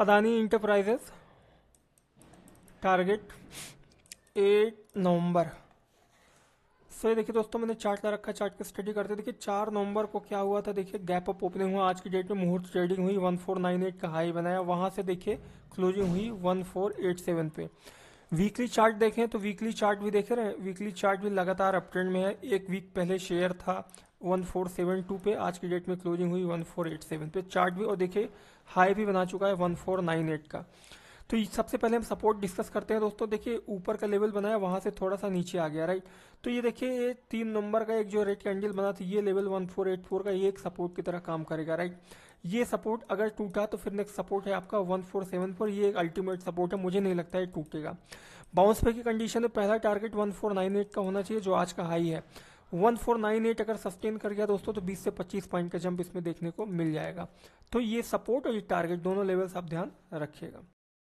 Adani enterprises target eight November so ये देखिए दोस्तों मैंने चार्ट ला रखा चार्ट की स्टडी करते देखिए चार नवंबर को क्या हुआ था देखिए गैप अप ओपनिंग हुआ आज की डेट में मुहूर्त ट्रेडिंग हुई 1498 का हाई बनाया वहां से देखिए क्लोजिंग हुई 1487 पे वीकली चार्ट देखें तो वीकली चार्ट भी देख रहे हैं वीकली चार्ट भी लगातार अपट्रेंड में है एक वीक पहले शेयर था वन फोर सेवन टू पे आज की डेट में क्लोजिंग हुई वन फोर एट सेवन पे चार्ट भी और देखिए हाई भी बना चुका है वन फोर नाइन एट का तो सबसे पहले हम सपोर्ट डिस्कस करते हैं दोस्तों देखिए ऊपर का लेवल बनाया वहाँ से थोड़ा सा नीचे आ गया राइट तो ये देखिए ये तीन नंबर का एक जो रेड कैंडल बना था ये लेवल 1484 का ये एक सपोर्ट की तरह काम करेगा राइट ये सपोर्ट अगर टूटा तो फिर नेक्स्ट सपोर्ट है आपका 1474 ये एक अल्टीमेट सपोर्ट है मुझे नहीं लगता है टूटेगा बाउंस पे की कंडीशन में पहला टारगेट 1498 का होना चाहिए जो आज का हाई है वन फोर नाइन एट अगर सस्टेन कर गया दोस्तों तो 20 से 25 पॉइंट का जंप इसमें देखने को मिल जाएगा तो ये सपोर्ट और ये टारगेट दोनों लेवल्स आप ध्यान रखिएगा